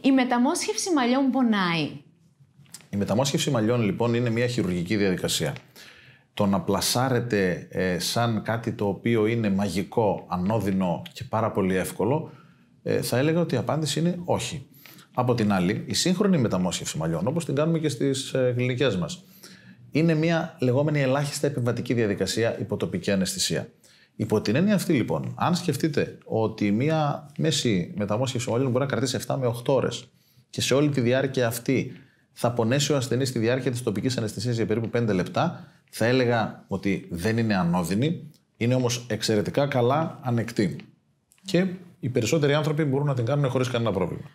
Η μεταμόσχευση μαλλιών πονάει. Η μεταμόσχευση μαλλιών λοιπόν είναι μια χειρουργική διαδικασία. Το να πλασάρεται ε, σαν κάτι το οποίο είναι μαγικό, ανώδυνο και πάρα πολύ εύκολο, ε, θα έλεγα ότι η απάντηση είναι όχι. Από την άλλη, η σύγχρονη μεταμόσχευση μαλλιών, όπως την κάνουμε και στις ε, κλινικές μας, είναι μια λεγόμενη ελάχιστα επιβατική διαδικασία τοπική αναισθησία. Υπό την έννοια αυτή λοιπόν, αν σκεφτείτε ότι μία μέση μεταμόσχευση όλων μπορεί να κρατήσει 7 με 8 ώρες και σε όλη τη διάρκεια αυτή θα πονέσει ο ασθενής στη διάρκεια της τοπικής αναισθησίας για περίπου 5 λεπτά, θα έλεγα ότι δεν είναι ανώδυνη, είναι όμως εξαιρετικά καλά ανεκτή. Και οι περισσότεροι άνθρωποι μπορούν να την κάνουν χωρίς κανένα πρόβλημα.